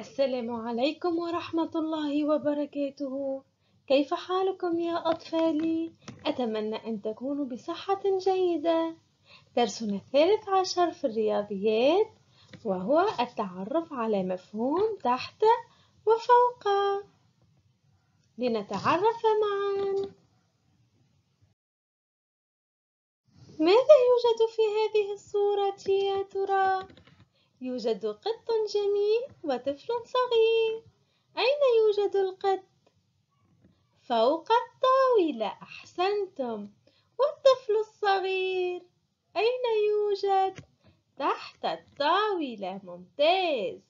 السلام عليكم ورحمة الله وبركاته كيف حالكم يا أطفالي؟ أتمنى أن تكونوا بصحة جيدة درسنا الثالث عشر في الرياضيات وهو التعرف على مفهوم تحت وفوق لنتعرف معا ماذا يوجد في هذه الصورة يا ترى؟ يوجد قط جميل وطفل صغير أين يوجد القط؟ فوق الطاولة أحسنتم والطفل الصغير أين يوجد؟ تحت الطاولة ممتاز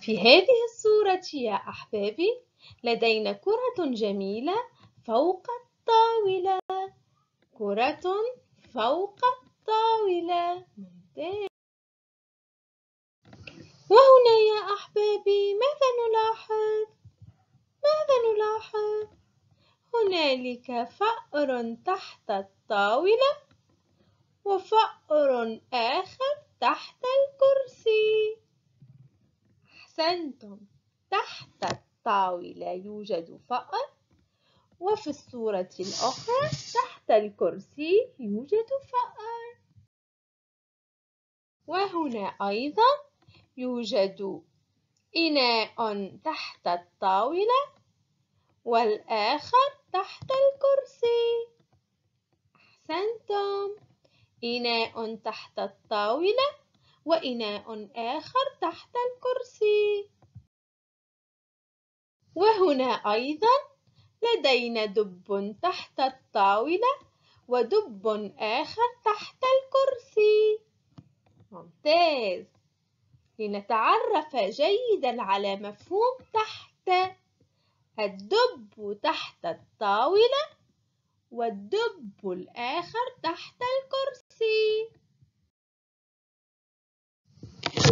في هذه الصورة يا أحبابي لدينا كرة جميلة فوق الطاولة كرة فوق الطاولة وهنا يا أحبابي ماذا نلاحظ؟ ماذا نلاحظ؟ هنالك فأر تحت الطاولة وفأر آخر تحت الكرسي أحسنتم تحت الطاولة يوجد فأر وفي الصورة الأخرى تحت الكرسي يوجد فأر وهنا أيضا يوجد إناء تحت الطاولة والآخر تحت الكرسي أحسنتم إناء تحت الطاولة وإناء آخر تحت الكرسي وهنا أيضا لدينا دب تحت الطاولة ودب آخر تحت الكرسي ممتاز لنتعرف جيدا على مفهوم تحت الدب تحت الطاولة والدب الآخر تحت الكرسي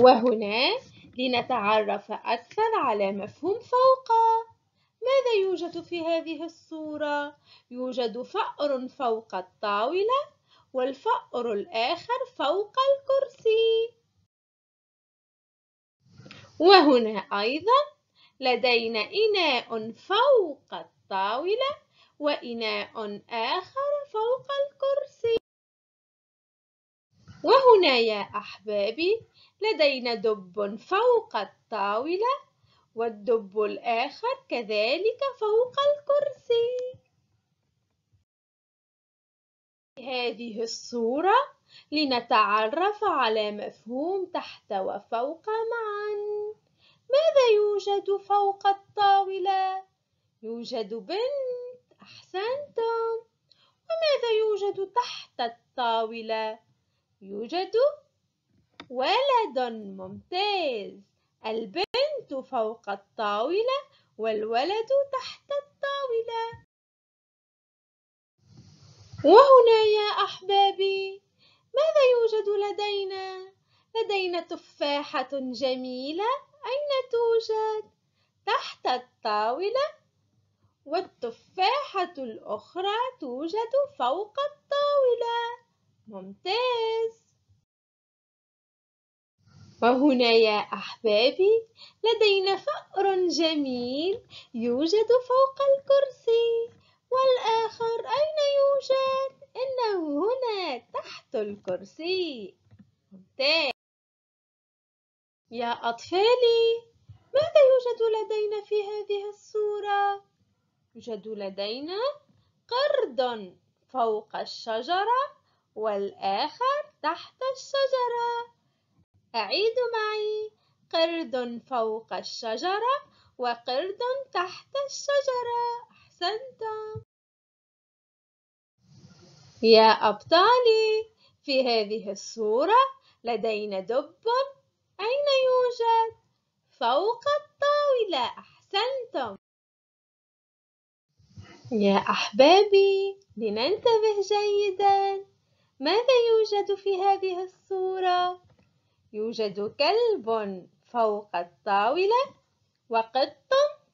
وهنا لنتعرف أكثر على مفهوم فوق ماذا يوجد في هذه الصورة؟ يوجد فأر فوق الطاولة والفأر الآخر فوق الكرسي وهنا أيضا لدينا إناء فوق الطاولة وإناء آخر فوق الكرسي وهنا يا أحبابي لدينا دب فوق الطاولة والدب الآخر كذلك فوق الكرسي هذه الصورة لنتعرف على مفهوم تحت وفوق معا ماذا يوجد فوق الطاولة؟ يوجد بنت أحسنتم وماذا يوجد تحت الطاولة؟ يوجد ولد ممتاز البنت فوق الطاولة والولد تحت الطاولة وهنا يا أحبابي ماذا يوجد لدينا؟ لدينا تفاحة جميلة أين توجد؟ تحت الطاولة والتفاحة الأخرى توجد فوق الطاولة ممتاز وهنا يا أحبابي لدينا فأر جميل يوجد فوق الكرسي والآخر أين يوجد؟ إنه هنا تحت الكرسي ممتاز يا أطفالي ماذا يوجد لدينا في هذه الصورة؟ يوجد لدينا قرد فوق الشجرة والآخر تحت الشجرة أعيد معي قرد فوق الشجرة وقرد تحت الشجرة أحسنت يا أبطالي في هذه الصورة لدينا دب أين يوجد؟ فوق الطاولة أحسنتم يا أحبابي لننتبه جيدا ماذا يوجد في هذه الصورة؟ يوجد كلب فوق الطاولة وقط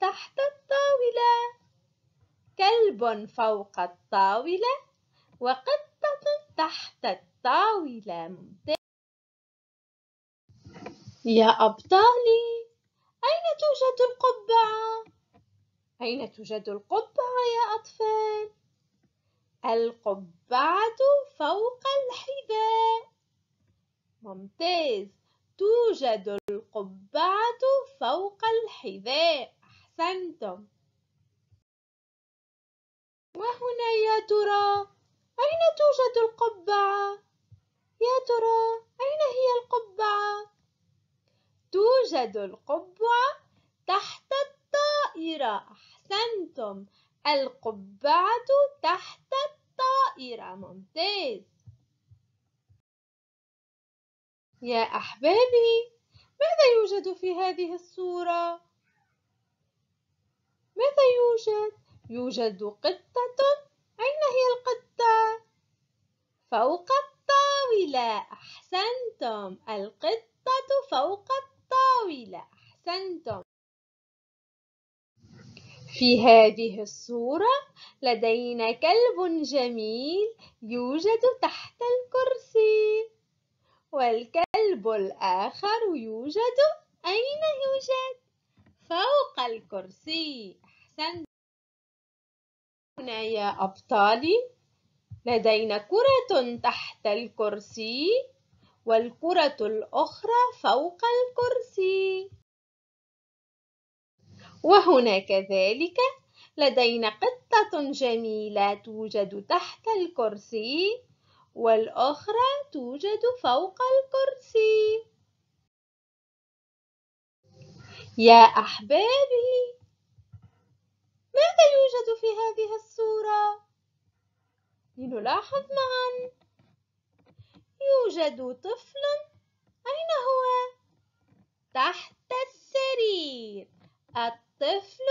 تحت الطاولة كلب فوق الطاولة وقطة تحت الطاولة ممتاز يا أبطالي أين توجد القبعة؟ أين توجد القبعة يا أطفال؟ القبعة فوق الحذاء ممتاز توجد القبعة فوق الحذاء أحسنتم وهنا يا ترى أين توجد القبعة؟ يا ترى أين هي القبعة؟ توجد القبعة تحت الطائرة أحسنتم القبعة تحت الطائرة ممتاز يا أحبابي ماذا يوجد في هذه الصورة؟ ماذا يوجد؟ يوجد قطة أين هي القطة؟ فوق الطاولة أحسنتم القطة فوق الطاولة أحسنتم في هذه الصورة لدينا كلب جميل يوجد تحت الكرسي والكلب الآخر يوجد أين يوجد؟ فوق الكرسي أحسنتم هنا يا أبطالي لدينا كرة تحت الكرسي والكرة الأخرى فوق الكرسي وهنا كذلك لدينا قطة جميلة توجد تحت الكرسي والأخرى توجد فوق الكرسي يا أحبابي ماذا يوجد في هذه الصورة؟ لنلاحظ معا يوجد طفل أين هو؟ تحت السرير الطفل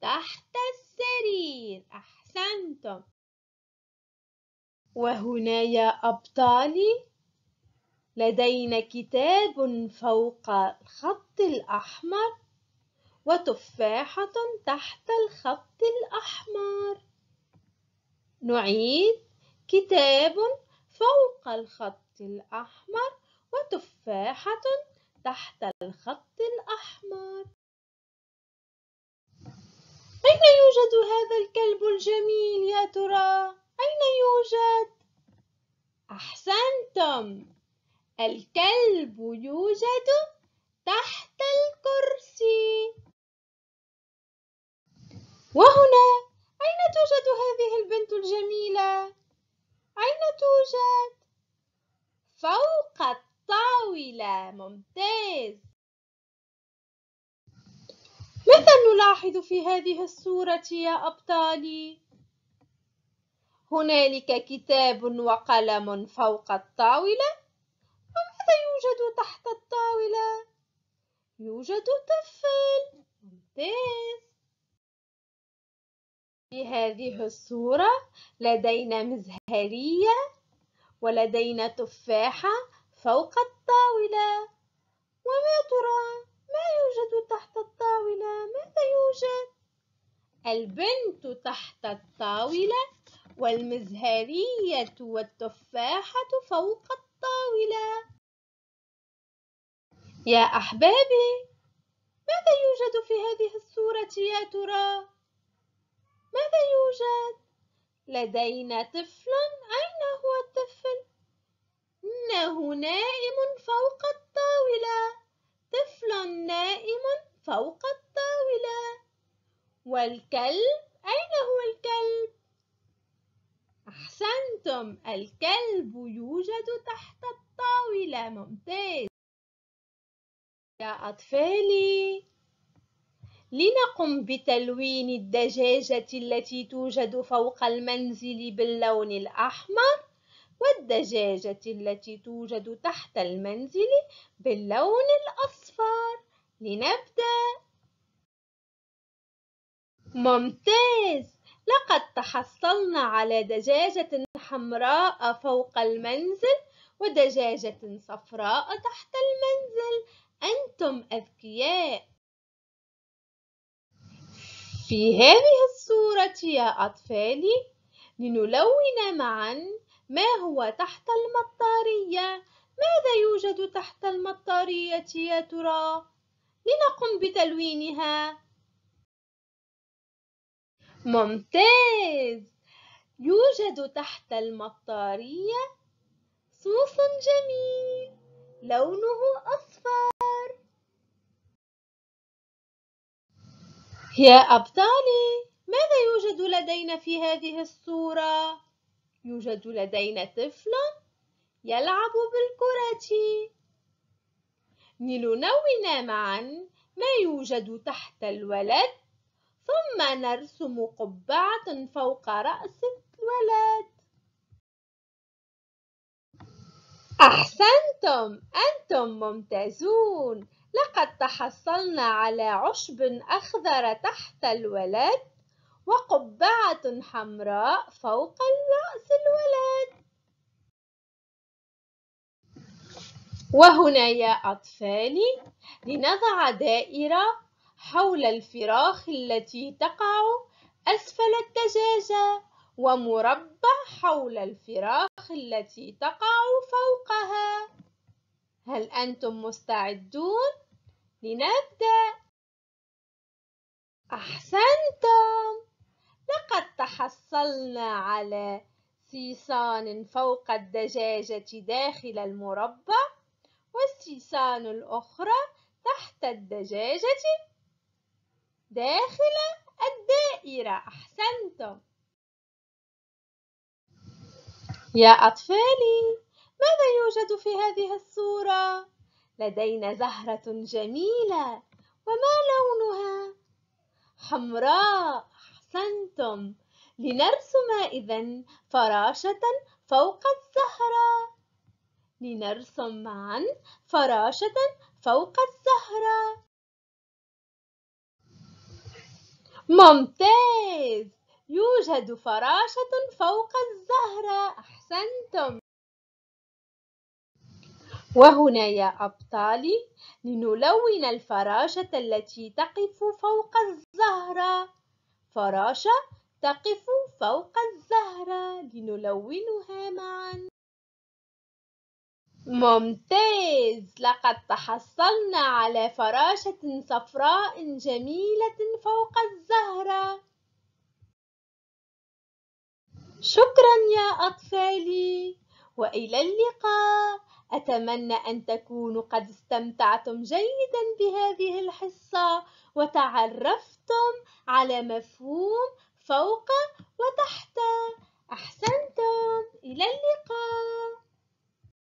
تحت السرير أحسنتم وهنا يا أبطالي لدينا كتاب فوق الخط الأحمر وتفاحة تحت الخط الأحمر نعيد كتاب فوق الخط الأحمر وتفاحة تحت الخط الأحمر أين يوجد هذا الكلب الجميل يا ترى؟ أين يوجد؟ أحسنتم الكلب يوجد تحت الكرسي وهنا أين توجد هذه البنت الجميلة؟ أين توجد؟ فوق الطاولة ممتاز ماذا نلاحظ في هذه الصورة يا أبطالي؟ هنالك كتاب وقلم فوق الطاولة وماذا يوجد تحت الطاولة؟ يوجد طفل ممتاز في هذه الصورة لدينا مزهرية ولدينا تفاحة فوق الطاولة وما ترى ما يوجد تحت الطاولة ماذا يوجد؟ البنت تحت الطاولة والمزهرية والتفاحة فوق الطاولة يا أحبابي ماذا يوجد في هذه الصورة يا ترى؟ ماذا يوجد؟ لدينا طفل أين هو الطفل؟ إنه نائم فوق الطاولة طفل نائم فوق الطاولة والكلب أين هو الكلب؟ أحسنتم الكلب يوجد تحت الطاولة ممتاز يا أطفالي لنقم بتلوين الدجاجة التي توجد فوق المنزل باللون الأحمر والدجاجة التي توجد تحت المنزل باللون الأصفر لنبدأ ممتاز لقد تحصلنا على دجاجة حمراء فوق المنزل ودجاجة صفراء تحت المنزل أنتم أذكياء في هذه الصورة يا أطفالي لنلون معا ما هو تحت المطارية ماذا يوجد تحت المطارية يا ترى؟ لنقم بتلوينها ممتاز يوجد تحت المطارية صوص جميل لونه أصفر يا أبطالي ماذا يوجد لدينا في هذه الصورة؟ يوجد لدينا طفل يلعب بالكرة لنلون معا ما يوجد تحت الولد ثم نرسم قبعة فوق رأس الولد أحسنتم أنتم ممتازون لقد تحصلنا على عشب أخضر تحت الولد وقبعة حمراء فوق رأس الولد وهنا يا أطفالي لنضع دائرة حول الفراخ التي تقع أسفل الدجاجة ومربع حول الفراخ التي تقع فوقها هل أنتم مستعدون لنبدأ؟ أحسنتم لقد تحصلنا على سيصان فوق الدجاجة داخل المربع والسيصان الأخرى تحت الدجاجة داخل الدائرة أحسنتم يا أطفالي ماذا يوجد في هذه الصورة؟ لدينا زهرة جميلة وما لونها؟ حمراء أحسنتم لنرسم إذا فراشة فوق الزهرة لنرسم معا فراشة فوق الزهرة ممتاز يوجد فراشة فوق الزهرة أحسنتم وهنا يا أبطالي لنلون الفراشة التي تقف فوق الزهرة فراشة تقف فوق الزهرة لنلونها معا ممتاز لقد تحصلنا على فراشة صفراء جميلة فوق الزهرة شكرا يا أطفالي وإلى اللقاء أتمنى أن تكونوا قد استمتعتم جيدا بهذه الحصة وتعرفتم على مفهوم فوق وتحت أحسنتم إلى اللقاء